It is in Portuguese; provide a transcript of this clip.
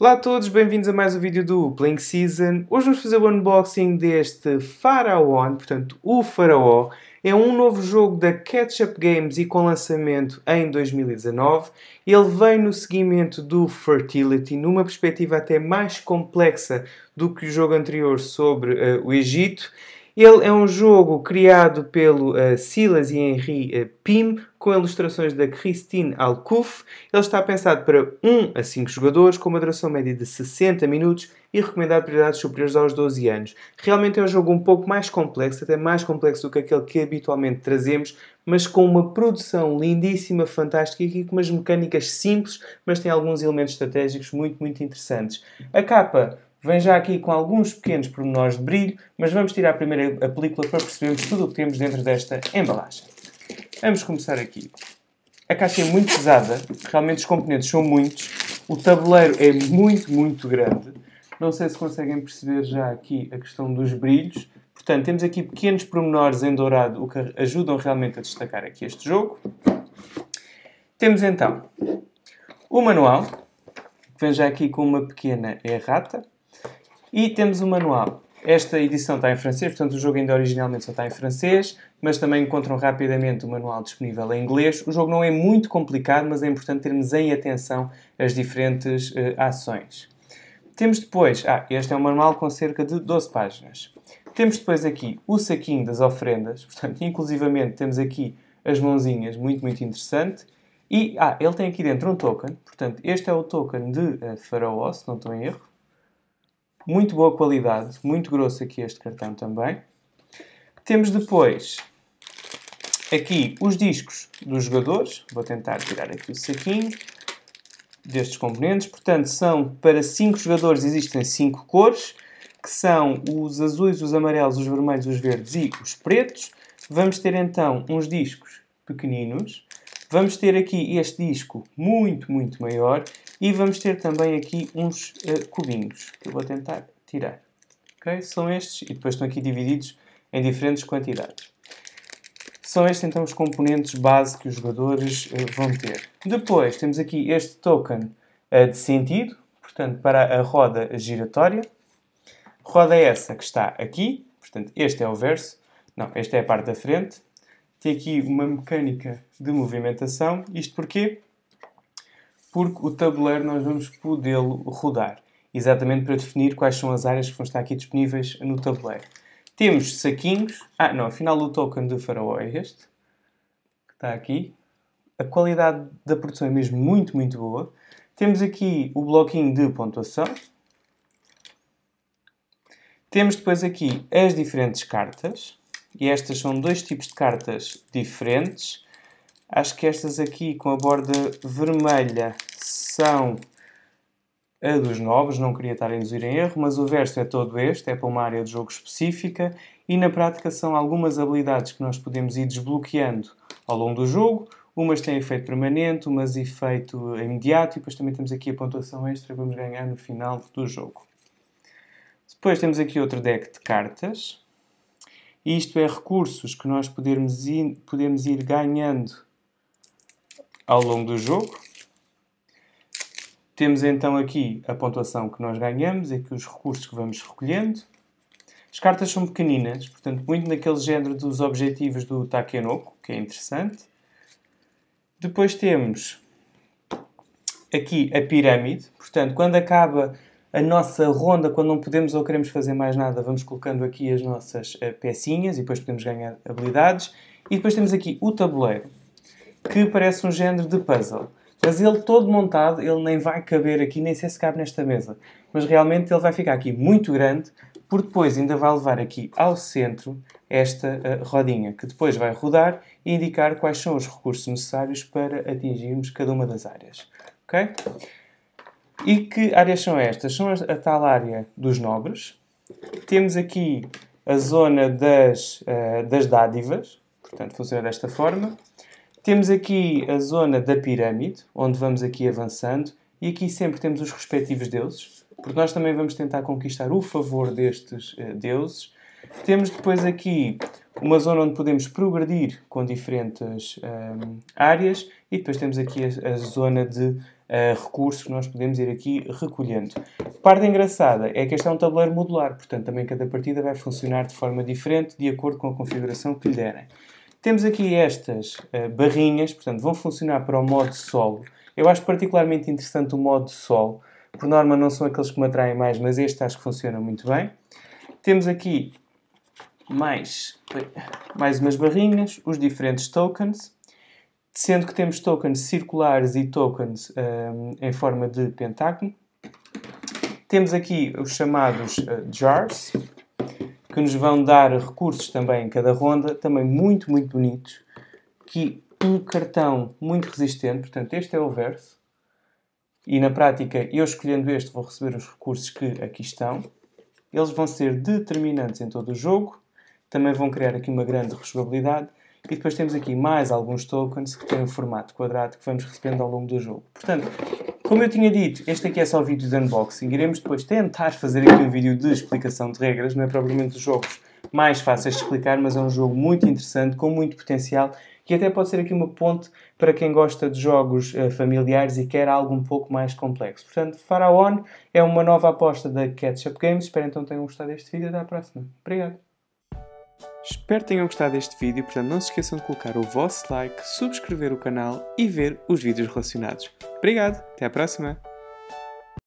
Olá a todos, bem-vindos a mais um vídeo do Playing Season. Hoje vamos fazer o unboxing deste Faraon, portanto o Faraó. É um novo jogo da Ketchup Games e com lançamento em 2019. Ele vem no seguimento do Fertility, numa perspectiva até mais complexa do que o jogo anterior sobre uh, o Egito. Ele é um jogo criado pelo uh, Silas e Henri uh, com ilustrações da Christine Alcouf. Ele está pensado para 1 a 5 jogadores, com uma duração média de 60 minutos e recomendado para idades superiores aos 12 anos. Realmente é um jogo um pouco mais complexo, até mais complexo do que aquele que habitualmente trazemos, mas com uma produção lindíssima, fantástica e com umas mecânicas simples, mas tem alguns elementos estratégicos muito, muito interessantes. A capa Vem já aqui com alguns pequenos pormenores de brilho, mas vamos tirar primeiro a película para percebermos tudo o que temos dentro desta embalagem. Vamos começar aqui. A caixa é muito pesada, realmente os componentes são muitos, o tabuleiro é muito, muito grande. Não sei se conseguem perceber já aqui a questão dos brilhos. Portanto, temos aqui pequenos pormenores em dourado, o que ajudam realmente a destacar aqui este jogo. Temos então o manual, que vem já aqui com uma pequena errata, e temos o manual. Esta edição está em francês, portanto o jogo ainda originalmente só está em francês, mas também encontram rapidamente o manual disponível em inglês. O jogo não é muito complicado, mas é importante termos em atenção as diferentes eh, ações. Temos depois, ah, este é um manual com cerca de 12 páginas. Temos depois aqui o saquinho das ofrendas, portanto, inclusivamente temos aqui as mãozinhas, muito, muito interessante. E, ah, ele tem aqui dentro um token, portanto, este é o token de uh, Faraó, se não estou em erro. Muito boa qualidade, muito grosso aqui este cartão também. Temos depois aqui os discos dos jogadores. Vou tentar tirar aqui o saquinho destes componentes. Portanto, são para 5 jogadores existem 5 cores, que são os azuis, os amarelos, os vermelhos, os verdes e os pretos. Vamos ter então uns discos pequeninos Vamos ter aqui este disco muito, muito maior e vamos ter também aqui uns uh, cubinhos que eu vou tentar tirar. Okay? São estes e depois estão aqui divididos em diferentes quantidades. São estes então os componentes base que os jogadores uh, vão ter. Depois temos aqui este token uh, de sentido, portanto para a roda giratória. Roda essa que está aqui, portanto este é o verso, não, esta é a parte da frente tem aqui uma mecânica de movimentação. Isto porquê? Porque o tabuleiro nós vamos podê-lo rodar, exatamente para definir quais são as áreas que vão estar aqui disponíveis no tabuleiro. Temos saquinhos. Ah, não, afinal o token do faraó é este, que está aqui. A qualidade da produção é mesmo muito, muito boa. Temos aqui o bloquinho de pontuação. Temos depois aqui as diferentes cartas. E estas são dois tipos de cartas diferentes. Acho que estas aqui com a borda vermelha são a dos novos, não queria estar a induzir em erro, mas o verso é todo este, é para uma área de jogo específica e na prática são algumas habilidades que nós podemos ir desbloqueando ao longo do jogo. Umas têm efeito permanente, umas efeito imediato e depois também temos aqui a pontuação extra que vamos ganhar no final do jogo. Depois temos aqui outro deck de cartas. Isto é recursos que nós podemos ir, podemos ir ganhando ao longo do jogo. Temos então aqui a pontuação que nós ganhamos, aqui os recursos que vamos recolhendo. As cartas são pequeninas, portanto, muito naquele género dos objetivos do Takenoko, que é interessante. Depois temos aqui a pirâmide, portanto, quando acaba a nossa ronda, quando não podemos ou queremos fazer mais nada, vamos colocando aqui as nossas eh, pecinhas e depois podemos ganhar habilidades. E depois temos aqui o tabuleiro, que parece um género de puzzle. Mas ele todo montado, ele nem vai caber aqui, nem sei se cabe nesta mesa. Mas realmente ele vai ficar aqui muito grande, por depois ainda vai levar aqui ao centro esta uh, rodinha, que depois vai rodar e indicar quais são os recursos necessários para atingirmos cada uma das áreas. Ok? E que áreas são estas? São a tal área dos nobres. Temos aqui a zona das, uh, das dádivas, portanto funciona desta forma. Temos aqui a zona da pirâmide, onde vamos aqui avançando, e aqui sempre temos os respectivos deuses, porque nós também vamos tentar conquistar o favor destes uh, deuses, temos depois aqui uma zona onde podemos progredir com diferentes um, áreas e depois temos aqui a, a zona de uh, recursos que nós podemos ir aqui recolhendo. A parte engraçada é que este é um tabuleiro modular, portanto também cada partida vai funcionar de forma diferente de acordo com a configuração que lhe derem. Temos aqui estas uh, barrinhas, portanto vão funcionar para o modo solo. Eu acho particularmente interessante o modo solo, por norma não são aqueles que me atraem mais, mas este acho que funciona muito bem. Temos aqui mais, mais umas barrinhas, os diferentes tokens, sendo que temos tokens circulares e tokens um, em forma de pentágono. Temos aqui os chamados uh, jars, que nos vão dar recursos também em cada ronda, também muito, muito bonitos. Que um cartão muito resistente, portanto, este é o verso. E na prática, eu escolhendo este, vou receber os recursos que aqui estão. Eles vão ser determinantes em todo o jogo também vão criar aqui uma grande rejogabilidade e depois temos aqui mais alguns tokens que têm um formato quadrado que vamos recebendo ao longo do jogo. Portanto, como eu tinha dito, este aqui é só vídeo de unboxing. Iremos depois tentar fazer aqui um vídeo de explicação de regras, não é propriamente dos jogos mais fáceis de explicar, mas é um jogo muito interessante, com muito potencial e até pode ser aqui uma ponte para quem gosta de jogos uh, familiares e quer algo um pouco mais complexo. Portanto, Faraon é uma nova aposta da Ketchup Games. Espero então tenham gostado deste vídeo. Até à próxima. Obrigado. Espero que tenham gostado deste vídeo, portanto não se esqueçam de colocar o vosso like, subscrever o canal e ver os vídeos relacionados. Obrigado, até à próxima!